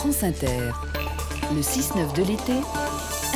France Inter. Le 6-9 de l'été,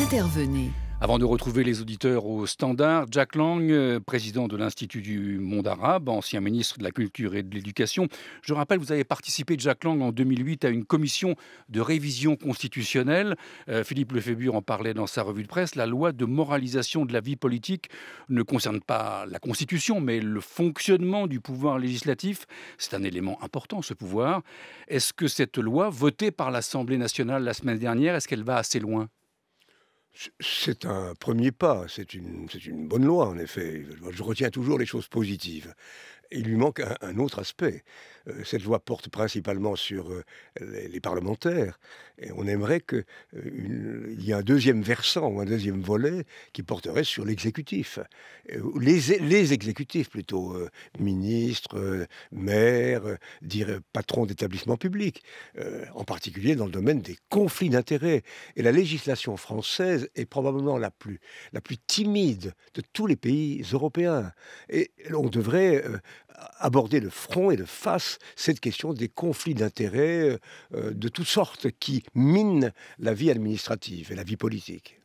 intervenez. Avant de retrouver les auditeurs au standard, Jack Lang, euh, président de l'Institut du monde arabe, ancien ministre de la Culture et de l'Éducation. Je rappelle, vous avez participé, Jack Lang, en 2008 à une commission de révision constitutionnelle. Euh, Philippe Lefebvre en parlait dans sa revue de presse. La loi de moralisation de la vie politique ne concerne pas la Constitution, mais le fonctionnement du pouvoir législatif. C'est un élément important, ce pouvoir. Est-ce que cette loi, votée par l'Assemblée nationale la semaine dernière, est-ce qu'elle va assez loin c'est un premier pas, c'est une, bonne loi en effet. Je retiens toujours les choses positives. Il lui manque un autre aspect. Euh, cette loi porte principalement sur euh, les, parlementaires. Et on aimerait qu'il euh, y ait un deuxième versant ou un deuxième volet qui porterait sur l'exécutif. Les, les, exécutifs plutôt, ministres, maires, dire, patrons d'établissements publics, en particulier dans le domaine des conflits d'intérêts. Et la législation française est probablement la plus, la plus timide de tous les pays européens. Et on devrait aborder de front et de face cette question des conflits d'intérêts euh, euh, de toutes sortes qui minent la vie administrative et la vie politique.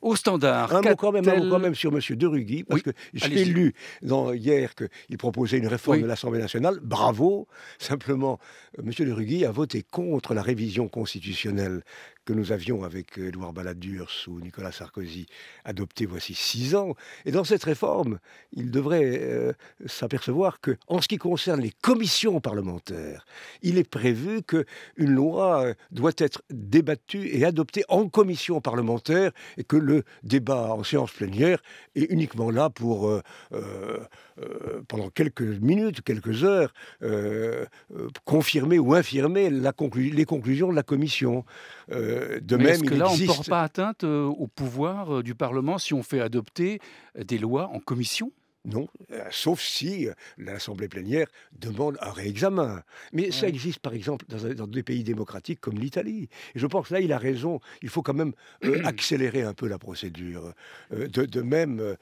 Au standard. Un mot, quand même, quand même, sur M. Derugui, parce que j'ai lu dans, hier qu'il proposait une réforme de l'Assemblée nationale. Bravo. Simplement, euh, M. Derugui a voté contre la révision constitutionnelle que nous avions avec euh, Édouard Balladur sous Nicolas Sarkozy adopté voici six ans. Et dans cette réforme, il devrait euh, s'apercevoir que, en ce qui concerne les commissions parlementaires, il est prévu que une loi euh, doit être débattue et adoptée en commission parlementaire et que le débat en séance plénière est uniquement là pour pendant quelques minutes, quelques heures, confirmer ou infirmer les conclusions de la commission. Euh, de même, est-ce que là, on ne porte pas atteinte euh, au pouvoir euh, du Parlement si on fait adopter des lois en commission non, sauf si l'Assemblée plénière demande un réexamen. Mais ça existe, par exemple, dans, des pays démocratiques comme l'Italie. Et je pense là, il a raison. Il faut quand même accélérer un peu la procédure. de, même,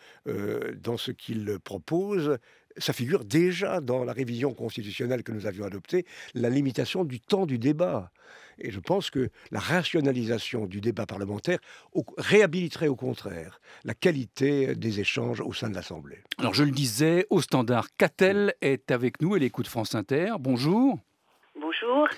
dans ce qu'il propose, ça figure déjà dans la révision constitutionnelle que nous avions adoptée, la limitation du temps du débat. Et je pense que la rationalisation du débat parlementaire réhabiliterait au contraire la qualité des échanges au sein de l'Assemblée. Alors je le disais, au standard, Catel est avec nous, elle écoute France Inter. Bonjour. Bonjour.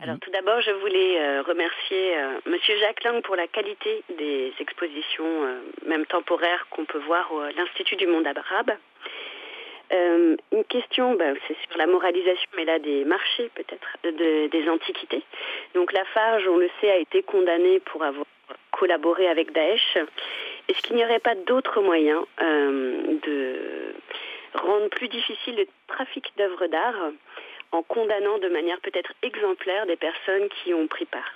Alors tout d'abord, je voulais euh, remercier M. Euh, Monsieur Jacques Lang pour la qualité des expositions, euh, même temporaires, qu'on peut voir à l'Institut du monde arabe. Euh, une question, ben, c'est sur la moralisation, mais là des marchés peut-être, des antiquités. Donc la Farge, on le sait, a été condamné pour avoir collaboré avec Daesh. Est-ce qu'il n'y aurait pas d'autres moyens euh, de rendre plus difficile le trafic d'œuvres d'art en condamnant de manière peut-être exemplaire des personnes qui ont pris part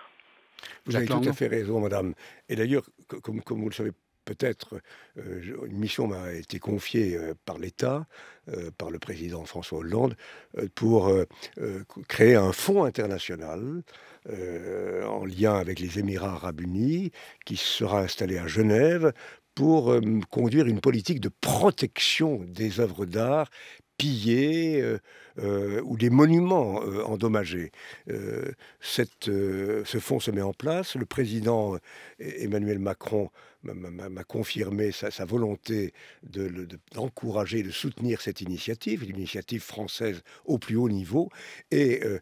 vous avez tout à fait raison, madame. Et d'ailleurs, comme, comme, vous le savez peut-être euh, une mission m'a été confiée euh, par l'État, euh, par le président François Hollande, pour créer un fonds international en lien avec les Émirats arabes unis, qui sera installé à Genève pour conduire une politique de protection des œuvres d'art pillées ou des monuments endommagés. ce fonds se met en place. Le président Emmanuel Macron m'a confirmé sa, volonté d'encourager, de, de, soutenir cette initiative, l'initiative française au plus haut niveau. Et euh,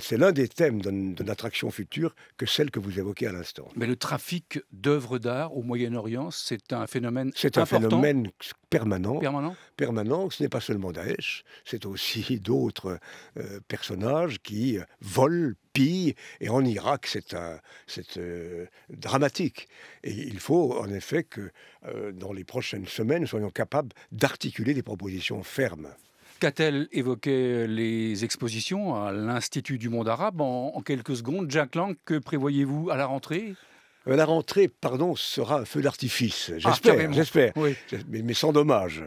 c'est l'un des thèmes de, attraction future que celle que vous évoquez à l'instant. Mais le trafic d'œuvres d'art au Moyen-Orient, c'est un phénomène C'est un phénomène permanent. Permanent. Permanent. Ce n'est pas seulement Daesh, c'est aussi d'autres euh, personnages qui volent et en Irak, c'est euh, dramatique. Et il faut en effet que euh, dans les prochaines semaines, nous soyons capables d'articuler des propositions fermes. Qu'a-t-elle évoqué euh, les expositions à l'Institut du monde arabe. En, en quelques secondes, Jack Lang, que prévoyez-vous à la rentrée euh, la rentrée, pardon, sera un feu d'artifice. Ah, j'espère, j'espère. Mais, sans dommage.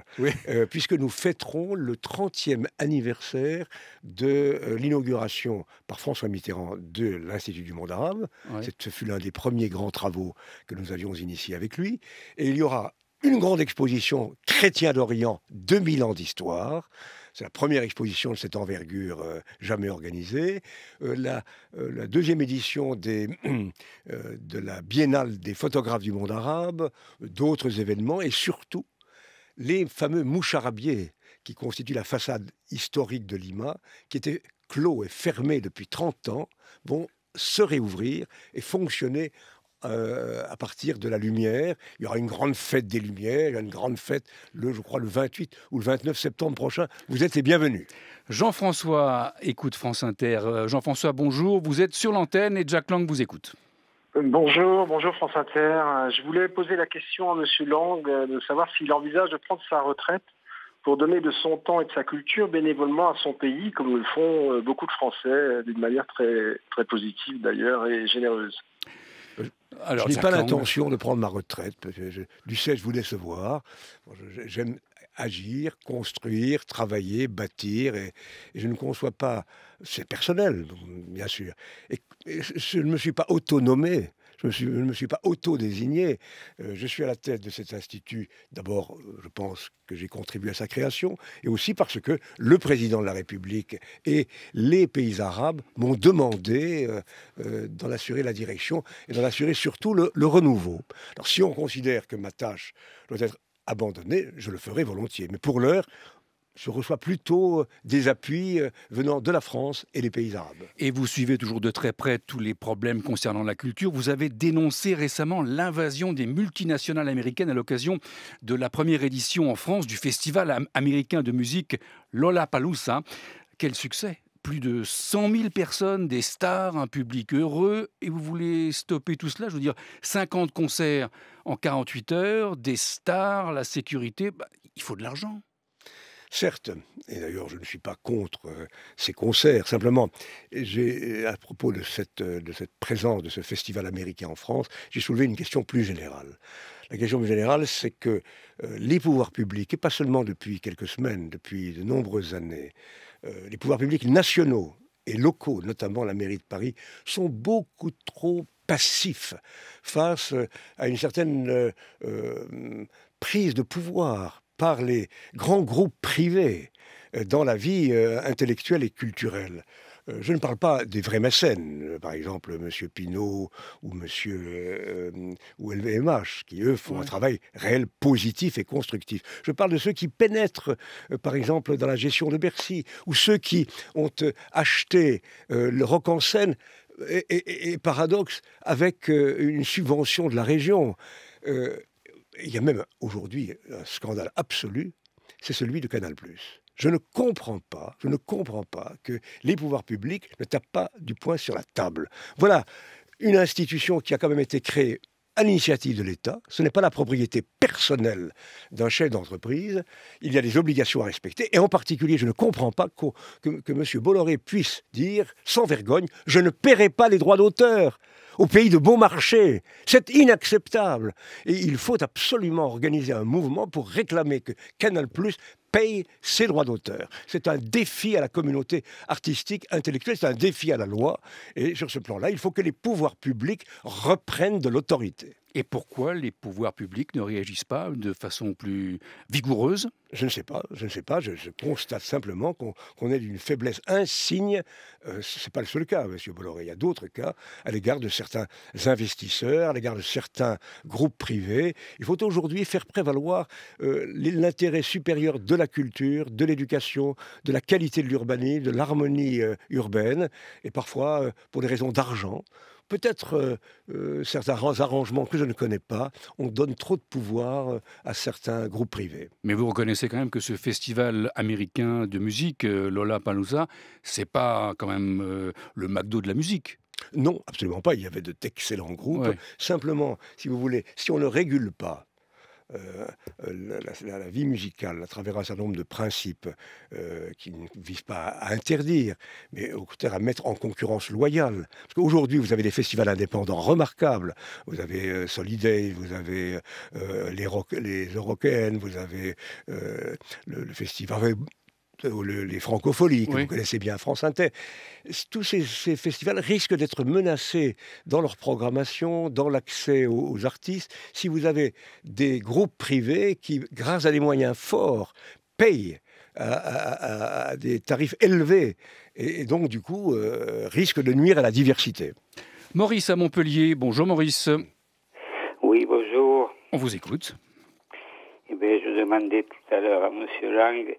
Euh, puisque nous fêterons le 30e anniversaire de euh, l'inauguration par François Mitterrand de l'Institut du monde arabe. Ce fut l'un des premiers grands travaux que nous avions initiés avec lui. Et il y aura une grande exposition Chrétien d'Orient, 2000 ans d'histoire. C'est la première exposition de cette envergure euh, jamais organisée. Euh, euh, la, deuxième édition de la Biennale des photographes du monde arabe, d'autres événements et surtout les fameux moucharabiers qui constituent la façade historique de Lima, qui était clos et fermé depuis 30 ans, vont se réouvrir et fonctionner euh, à partir de la lumière. Il y aura une grande fête des Lumières, il une grande fête, le, je crois, le 28 ou le 29 septembre prochain. Vous êtes les bienvenus. Jean-François écoute France Inter. Euh, Jean-François, bonjour. Vous êtes sur l'antenne et Jack Lang vous écoute. Euh, bonjour, bonjour France Inter. Je voulais poser la question à M. Lang de savoir s'il envisage de prendre sa retraite pour donner de son temps et de sa culture bénévolement à son pays, comme le font beaucoup de Français, d'une manière très, très positive d'ailleurs et généreuse je n'ai pas l'intention de prendre ma retraite. Parce je, du 16, je vous se voir. J'aime agir, construire, travailler, bâtir. Et, je ne conçois pas. C'est personnel, bien sûr. je ne me suis pas autonomé je ne me, suis pas auto-désigné. Euh, je suis à la tête de cet institut, d'abord, euh, je pense que j'ai contribué à sa création, et aussi parce que le président de la République et les pays arabes m'ont demandé euh, d'en assurer la direction et d'en assurer surtout le, renouveau. Alors si on considère que ma tâche doit être abandonnée, je le ferai volontiers. Mais pour l'heure, je reçois plutôt euh, des appuis euh, venant de la France et des pays arabes. Et vous suivez toujours de très près tous les problèmes concernant la culture. Vous avez dénoncé récemment l'invasion des multinationales américaines à l'occasion de la première édition en France du festival américain de musique Lollapalooza. Quel succès plus de 100 000 personnes, des stars, un public heureux, et vous voulez stopper tout cela Je veux dire, 50 concerts en 48 heures, des stars, la sécurité, bah, il faut de l'argent certes, et d'ailleurs je ne suis pas contre euh, ces concerts, simplement, à propos euh, de cette, présence de ce festival américain en France, j'ai soulevé une question plus générale. La question plus générale, c'est que euh, les pouvoirs publics, et pas seulement depuis quelques semaines, depuis de nombreuses années, les pouvoirs publics nationaux et locaux, notamment la mairie de Paris, sont beaucoup trop passifs face à une certaine prise de pouvoir par les grands groupes privés euh, dans la vie euh, intellectuelle et culturelle. Euh, je ne parle pas des vrais mécènes, par exemple M. Pinault ou Monsieur ou LVMH, qui eux font un travail réel, positif et constructif. Je parle de ceux qui pénètrent, par exemple, dans la gestion de Bercy, ou ceux qui ont acheté le rock en scène, et paradoxe, avec une subvention de la région il y a même aujourd'hui un scandale absolu, c'est celui de Canal+. Je ne comprends pas, je ne comprends pas que les pouvoirs publics ne tapent pas du poing sur la table. Voilà une institution qui a quand même été créée à l'initiative de l'État. Ce n'est pas la propriété personnelle d'un chef d'entreprise. Il y a des obligations à respecter. Et en particulier, je ne comprends pas que, M. Bolloré puisse dire, sans vergogne, je ne paierai pas les droits d'auteur au pays de bon marché. C'est inacceptable. Et il faut absolument organiser un mouvement pour réclamer que Canal paye ses droits d'auteur. C'est un défi à la communauté artistique, intellectuelle, c'est un défi à la loi. Et sur ce plan-là, il faut que les pouvoirs publics reprennent de l'autorité. Et pourquoi les pouvoirs publics ne réagissent pas de façon plus vigoureuse Je ne sais pas, je ne sais pas. Je, constate simplement qu'on est d'une faiblesse insigne. Euh, Ce n'est pas le seul cas, monsieur Bolloré. Il y a d'autres cas à l'égard de certains investisseurs, à l'égard de certains groupes privés. Il faut aujourd'hui faire prévaloir euh, l'intérêt supérieur de la culture, de l'éducation, de la qualité de l'urbanisme, de l'harmonie euh, urbaine, et parfois pour des raisons d'argent peut-être euh, euh, certains arrangements que je ne connais pas. On donne trop de pouvoir euh, à certains groupes privés. Mais vous reconnaissez quand même que ce festival américain de musique, Lola Palouza, c'est pas quand même le McDo de la musique. Non, absolument pas. Il y avait de d'excellents groupes. Simplement, si vous voulez, si on ne régule pas, euh, euh, la, la, vie musicale à travers un certain nombre de principes euh, qui ne visent pas à interdire, mais au contraire à mettre en concurrence loyale. Parce qu'aujourd'hui, vous avez des festivals indépendants remarquables. Vous avez Soliday, vous avez les, rock, les Eurocaines, vous avez le festival ou les francopholies, que vous connaissez bien, France Inter. Tous ces, festivals risquent d'être menacés dans leur programmation, dans l'accès aux, artistes, si vous avez des groupes privés qui, grâce à des moyens forts, payent à, des tarifs élevés et, donc du coup euh, risquent de nuire à la diversité. Maurice à Montpellier, bonjour Maurice. Oui, bonjour. On vous écoute. Eh bien, je demandais tout à l'heure à M. Lang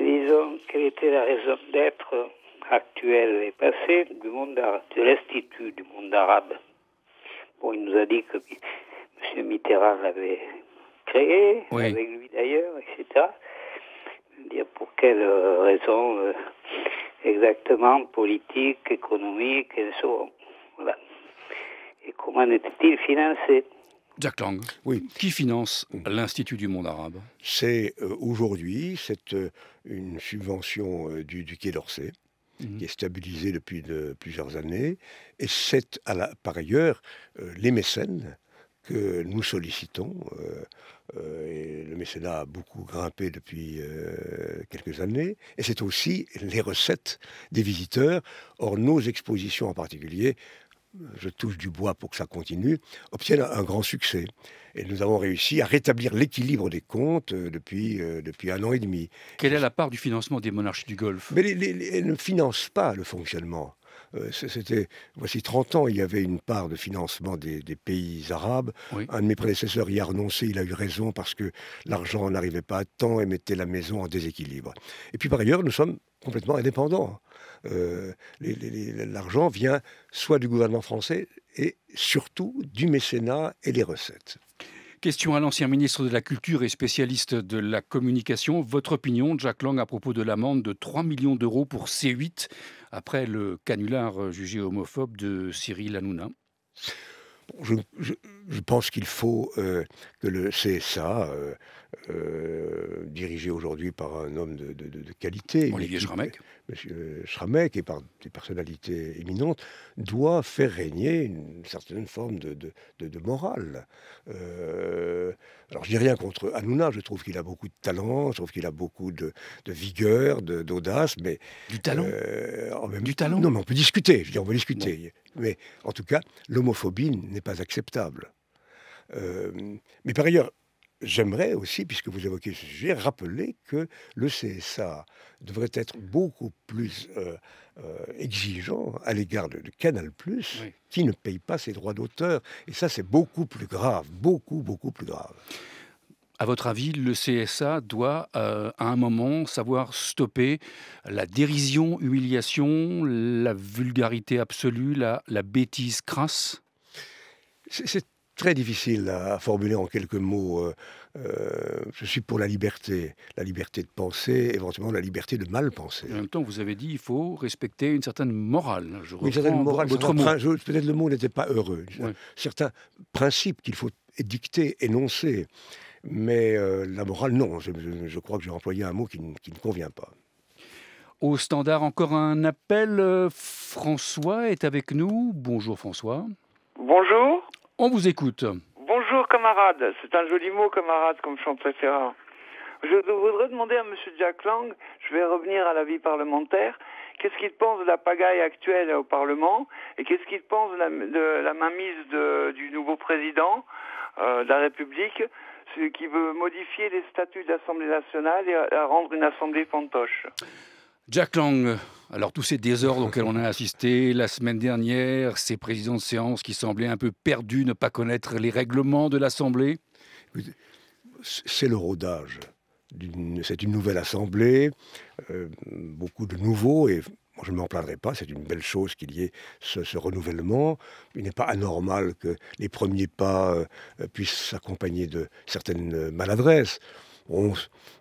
Disons quelle était la raison d'être actuelle et passée du monde de l'institut du monde arabe. Bon, il nous a dit que M. Mitterrand l'avait créé, avec lui d'ailleurs, etc. pour quelle euh, raison euh, exactement politique économique et Et comment était-il financé Jack Lang, oui. qui finance l'Institut du monde arabe C'est euh, aujourd'hui, c'est euh, une subvention euh, du, du, Quai d'Orsay, mhm. qui est stabilisée depuis plusieurs années. Et c'est par ailleurs les mécènes que nous sollicitons. le mécénat a beaucoup grimpé depuis quelques années. Et c'est aussi les recettes des visiteurs. Or, nos expositions en particulier je touche du bois pour que ça continue, obtiennent un grand succès. Et nous avons réussi à rétablir l'équilibre des comptes euh, euh, depuis, un an et demi. Quelle est la part du financement des monarchies du Golfe Mais elles ne financent pas le fonctionnement. Euh, c'était, voici 30 ans, il y avait une part de financement des, pays arabes. Un de mes prédécesseurs y a renoncé, il a eu raison parce que l'argent n'arrivait pas à temps et mettait la maison en déséquilibre. Et puis par ailleurs, nous sommes complètement indépendants. Euh, l'argent vient soit du gouvernement français et surtout du mécénat et des recettes. Question à l'ancien ministre de la Culture et spécialiste de la communication. Votre opinion, Jacques Lang, à propos de l'amende de 3 millions d'euros pour C8 après le canular euh, jugé homophobe de Cyril Hanouna je, je pense qu'il faut euh, que le CSA, euh, euh, dirigé aujourd'hui par un homme de, qualité, Olivier Monsieur Schramek, et par des personnalités éminentes, doit faire régner une certaine forme de, morale. alors je dis rien contre Hanouna, je trouve qu'il a beaucoup de talent, je trouve qu'il a beaucoup de, vigueur, d'audace, mais... Du talent même, Du talent Non, mais on peut discuter, je dis on peut discuter. Mais en tout cas, l'homophobie n'est pas acceptable mais par ailleurs, J'aimerais aussi, puisque vous évoquez ce sujet, rappeler que le CSA devrait être beaucoup plus exigeant à l'égard de, Canal, qui ne paye pas ses droits d'auteur. Et ça, c'est beaucoup plus grave, beaucoup, beaucoup plus grave. À votre avis, le CSA doit, euh, à un moment, savoir stopper la dérision, humiliation, la vulgarité absolue, la, la bêtise crasse C'est très difficile à, formuler en quelques mots. Euh, euh, je suis pour la liberté, la liberté de penser, éventuellement la liberté de mal penser. En même temps, vous avez dit il faut respecter une certaine morale. une certaine morale. Peut-être le mot n'était pas heureux. Certains principes qu'il faut dicter, énoncer. Mais euh, la morale, non. Je, crois que j'ai employé un mot qui, qui ne convient pas. Au standard, encore un appel. François est avec nous. Bonjour François. Bonjour. On vous écoute. Bonjour camarade, c'est un joli mot camarade comme chant préféré. Je voudrais demander à M. Jack Lang, je vais revenir à la vie parlementaire, qu'est-ce qu'il pense de la pagaille actuelle au Parlement et qu'est-ce qu'il pense de la, mainmise du nouveau président euh, de la République qui veut modifier les statuts de l'Assemblée nationale et euh, rendre une assemblée fantoche. Jack Lang, alors tous ces désordres auxquels on a assisté la semaine dernière, ces présidents de séance qui semblaient un peu perdus, ne pas connaître les règlements de l'Assemblée C'est le rodage. C'est une nouvelle Assemblée, euh, beaucoup de nouveaux, et je ne m'en plaindrai pas, c'est une belle chose qu'il y ait ce, renouvellement. Il n'est pas anormal que les premiers pas euh, puissent s'accompagner de certaines maladresses on,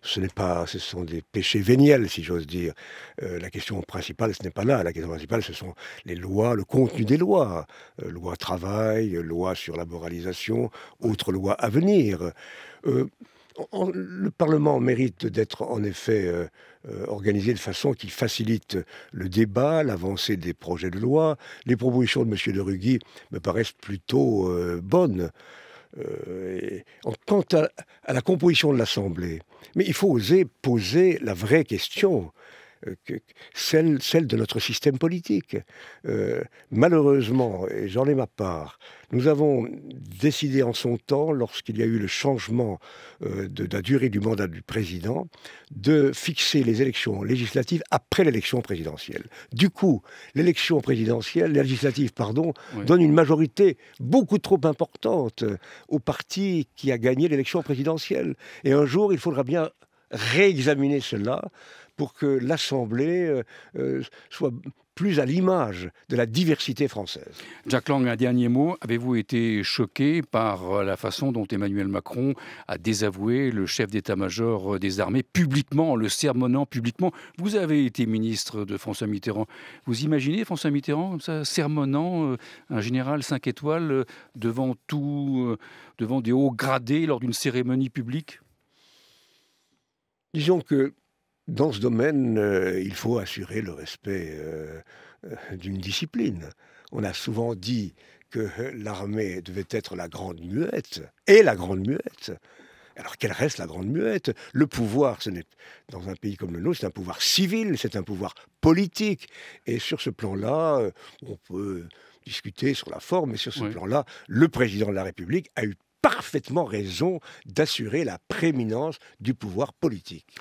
ce n'est pas, ce sont des péchés véniels, si j'ose dire. Euh, la question principale, ce n'est pas là. La question principale, ce sont les lois, le contenu des lois, euh, loi travail, loi sur la moralisation, autres lois à venir. Euh, le Parlement mérite d'être en effet organisé de façon qui facilite le débat, l'avancée des projets de loi. Les propositions de M. de Rugy me paraissent plutôt bonnes. Euh, quant à, la composition de l'Assemblée. Mais il faut oser poser la vraie question. Euh, que celle, de notre système politique. Euh, malheureusement, et j'en ai ma part, nous avons décidé en son temps, lorsqu'il y a eu le changement euh, de, la durée du mandat du président, de fixer les élections législatives après l'élection présidentielle. Du coup, l'élection présidentielle, législative, pardon, donne une majorité beaucoup trop importante au parti qui a gagné l'élection présidentielle. Et un jour, il faudra bien réexaminer cela pour que l'Assemblée euh, euh, soit plus à l'image de la diversité française. Jacques Lang, un dernier mot. Avez-vous été choqué par la façon dont Emmanuel Macron a désavoué le chef d'état-major des armées publiquement, le sermonnant publiquement Vous avez été ministre de François Mitterrand. Vous imaginez François Mitterrand ça, sermonnant euh, un général 5 étoiles devant tout, devant des hauts gradés lors d'une cérémonie publique Disons que dans ce domaine, euh, il faut assurer le respect euh, euh, d'une discipline. On a souvent dit que l'armée devait être la grande muette, et la grande muette. Alors quelle reste la grande muette Le pouvoir, ce n'est dans un pays comme le nôtre, c'est un pouvoir civil, c'est un pouvoir politique. Et sur ce plan-là, on peut discuter sur la forme, mais sur ce plan-là, le président de la République a eu parfaitement raison d'assurer la prééminence du pouvoir politique.